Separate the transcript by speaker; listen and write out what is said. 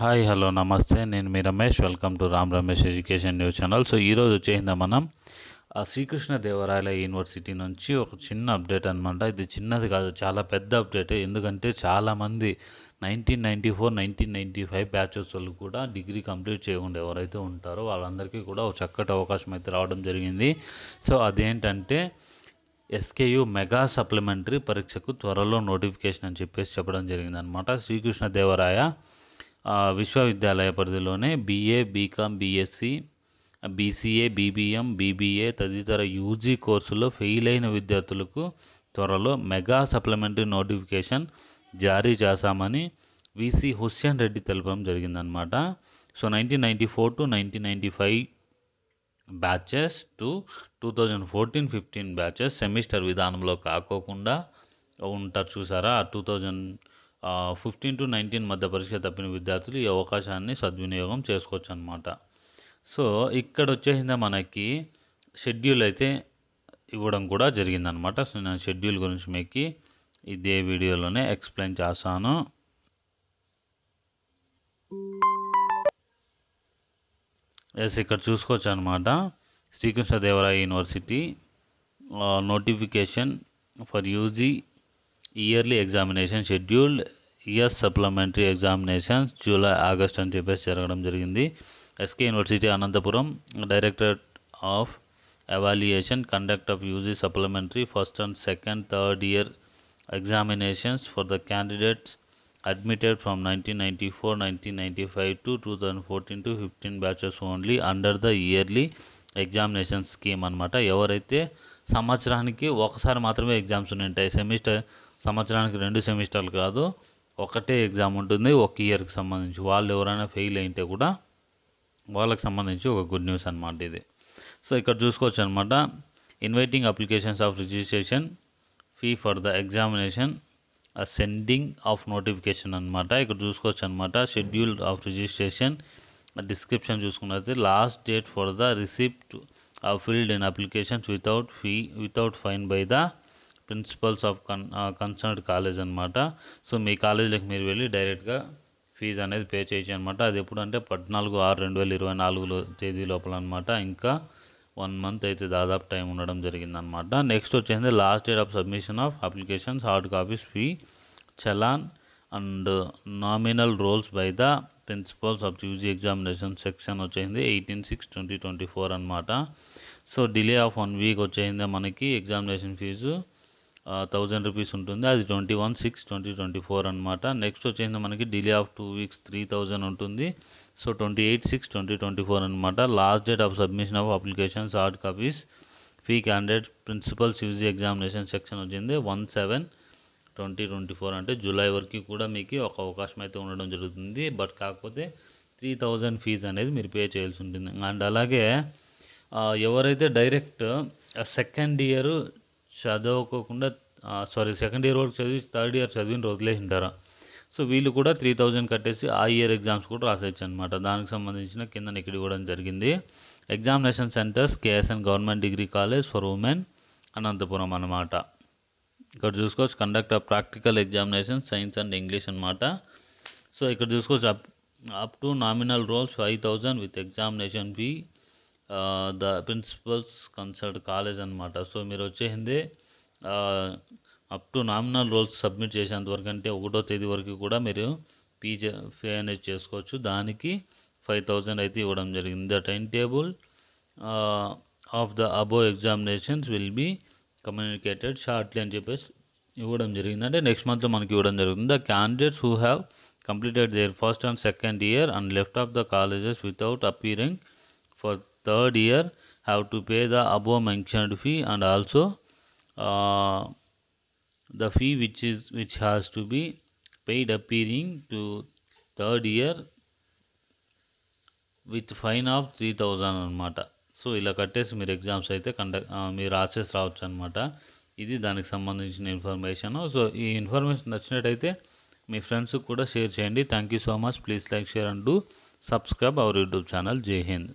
Speaker 1: hi hello నమస్తే నేను మీ Ramesh welcome to Ram Ramesh education news channel so ఈరోజు వచ్చేసిందా మనం ఆ శ్రీకృష్ణదేవరాయల యూనివర్సిటీ నుంచి ఒక చిన్న అప్డేట్ అనమాట ఇది చిన్నది కాదు చాలా పెద్ద అప్డేట్ ఎందుకంటే చాలామంది nineteen ninety four nineteen ninety five batches వాళ్ళు కూడా డిగ్రీ కంప్లీట్ చేయకుండా ఎవరైతే ఉంటారో వాళ్ళందరికీ కూడా ఒక చక్కటి అవకాశం అయితే రావడం జరిగింది సో అదేంటంటే ఎస్కేయు మెగా సప్లిమెంటరీ పరీక్షకు త్వరలో నోటిఫికేషన్ అని చెప్పేసి చెప్పడం జరిగిందనమాట శ్రీకృష్ణదేవరాయ విశ్వవిద్యాలయ పరిధిలోనే BA BCom BSc BCA BBM BBA తదితర యూజీ కోర్సులో ఫెయిల్ అయిన విద్యార్థులకు త్వరలో మెగా సప్లిమెంటరీ నోటిఫికేషన్ జారీ చేశామని విసి హుస్సేన్ రెడ్డి తెలపడం జరిగిందనమాట so nineteen ninety four to nineteen ninety five batches to two thousand fourteen fifteen batches semester విధానంలో కాకోకుండా ఉంటారు చూసారా two thousand fifteen to nineteen మధ్య పరీక్ష తప్పిన విద్యార్థులు ఈ అవకాశాన్ని సద్వినియోగం చేసుకోవచ్చు అనమాట సో ఇక్కడ వచ్చేసింది మనకి షెడ్యూల్ అయితే ఇవ్వడం కూడా జరిగిందనమాట సో నేను షెడ్యూల్ గురించి మీకు ఇదే వీడియోలోనే ఎక్స్ప్లెయిన్ చేస్తాను ఎస్ ఇక్కడ చూసుకోవచ్చు అనమాట Srikrishnadevaraya university notification for UG yearly examination scheduled year supplementary examinations July August అని చెప్పేసి జరగడం జరిగింది SK university Anantapuram directorate of evaluation conduct of UG supplementary first and second third year examinations for the candidates admitted from ninety four ninety five to two thousand fourteen to fifteen batches only under the yearly examination scheme అనమాట ఎవరైతే సంవత్సరానికి ఒకసారి మాత్రమే exams ఉంటాయి semester సంవత్సరానికి రెండు సెమిస్టర్లు కాదు ఒకటే ఎగ్జామ్ ఉంటుంది ఒక ఇయర్కి సంబంధించి వాళ్ళు ఎవరైనా ఫెయిల్ అయింటే కూడా వాళ్ళకి సంబంధించి ఒక గుడ్ న్యూస్ అనమాట ఇది సో ఇక్కడ చూసుకోవచ్చు అనమాట inviting applications of registration fee for the examination sending of notification అనమాట ఇక్కడ చూసుకోవచ్చు అనమాట షెడ్యూల్ ఆఫ్ రిజిస్ట్రేషన్ డిస్క్రిప్షన్ చూసుకున్నట్లయితే last date for the receipt ఆ field in applications without fee without fine by the principals of con concerned college అనమాట so మీ కాలేజీలకు మీరు వెళ్ళి డైరెక్ట్గా ఫీజు అనేది పే చేయొచ్చు అనమాట అది ఎప్పుడంటే పద్నాలుగు ఆరు రెండు వేల ఇరవై నాలుగులో తేదీ లోపల అనమాట ఇంకా వన్ మంత్ అయితే దాదాపు టైం ఉండడం జరిగిందనమాట నెక్స్ట్ వచ్చేసి last date of submission of applications hard copies fee challan and nominal rolls by the principals of UG examination section వచ్చేసింది eighteen six twenty twenty four అనమాట so delay of one week వచ్చేసింది మనకి examination fee thousand rupees ఉంటుంది అది twenty one six twenty twenty four అనమాట next వచ్చేసి మనకి delay of two weeks three thousand ఉంటుంది so twenty eight six twenty twenty four అనమాట last date of submission of applications hard copies fee candidate principal CVG examination section వచ్చింది one seven twenty twenty four అంటే July వరకు కూడా మీకు ఒక అవకాశం అయితే ఉండడం జరుగుతుంది బట్ కాకపోతే త్రీ థౌజండ్ ఫీజ్ అనేది మీరు పే చేయాల్సి ఉంటుంది అండ్ అలాగే ఎవరైతే డైరెక్ట్ సెకండ్ ఇయర్ చదవకుండా సారీ సెకండ్ ఇయర్ వరకు చదివి థర్డ్ ఇయర్ చదివిని వదిలేసింటారా సో వీళ్ళు కూడా త్రీ థౌజండ్ కట్టేసి ఆ ఇయర్ ఎగ్జామ్స్ కూడా రాసేయచ్చు అనమాట దానికి సంబంధించిన కింద ఇక్కడ ఇవ్వడం జరిగింది examination centres KSN government degree college for women Anantapuram అనమాట ఇక్కడ చూసుకోవచ్చు conduct of practical examination science and English అనమాట సో ఇక్కడ చూసుకోవచ్చు up up to nominal rolls five thousand with examination fee the principals consult college అనమాట సో మీరు వచ్చేసింది up to nominal rolls submit చేసేంతవరకు అంటే ఒకటో తేదీ వరకు కూడా మీరు పీజే ఫే అనేది చేసుకోవచ్చు దానికి ఫైవ్ థౌజండ్ అయితే ఇవ్వడం జరిగింది the time table of the above examinations will be communicated shortly అని చెప్పేసి ఇవ్వడం జరిగింది అంటే నెక్స్ట్ మంత్లో మనకి ఇవ్వడం జరుగుతుంది the candidates who have completed their first and second year and left of the colleges without appearing for third year have to pay the above mentioned fee and also the fee which which is which has to be paid appearing to third with fine of three thousand అనమాట so ఇలా కట్టేసి మీరు exams అయితే conduct మీరు రాసేసి రావచ్చు అనమాట ఇది దానికి సంబంధించిన ఇన్ఫర్మేషన్ సో ఈ ఇన్ఫర్మేషన్ నచ్చినట్టయితే మీ ఫ్రెండ్స్కి కూడా షేర్ చేయండి thank you so much please like share and do subscribe our YouTube channel జై హింద్